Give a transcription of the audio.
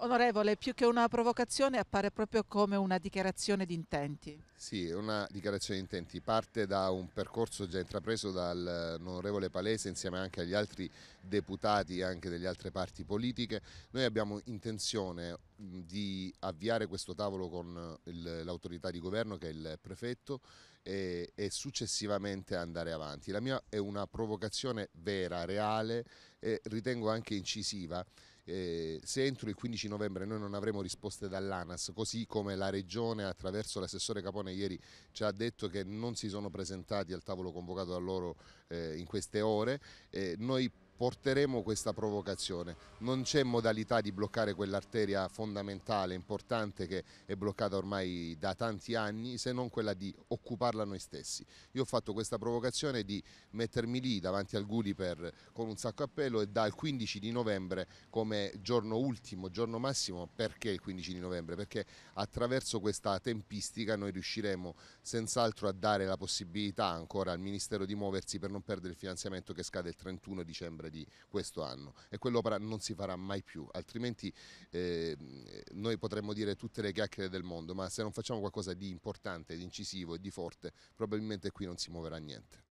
Onorevole, più che una provocazione appare proprio come una dichiarazione di intenti. Sì, è una dichiarazione di intenti. Parte da un percorso già intrapreso dall'onorevole eh, Palese insieme anche agli altri deputati e anche delle altre parti politiche. Noi abbiamo intenzione di avviare questo tavolo con eh, l'autorità di governo che è il prefetto e, e, successivamente andare avanti. La mia è una provocazione vera, reale e ritengo anche incisiva eh, se entro il 15 novembre noi non avremo risposte dall'ANAS, così come la Regione attraverso l'assessore Capone ieri ci ha detto che non si sono presentati al tavolo convocato da loro eh, in queste ore, eh, noi porteremo questa provocazione. Non c'è modalità di bloccare quell'arteria fondamentale, importante, che è bloccata ormai da tanti anni, se non quella di occuparla noi stessi. Io ho fatto questa provocazione di mettermi lì davanti al Guliper con un sacco a pelo e dal 15 di novembre come giorno ultimo, giorno massimo, perché il 15 di novembre? Perché attraverso questa tempistica noi riusciremo senz'altro a dare la possibilità ancora al Ministero di muoversi per non perdere il finanziamento che scade il 31 dicembre novembre di questo anno e quell'opera non si farà mai più, altrimenti eh, noi potremmo dire tutte le chiacchiere del mondo, ma se non facciamo qualcosa di importante, di incisivo e di forte, probabilmente qui non si muoverà niente.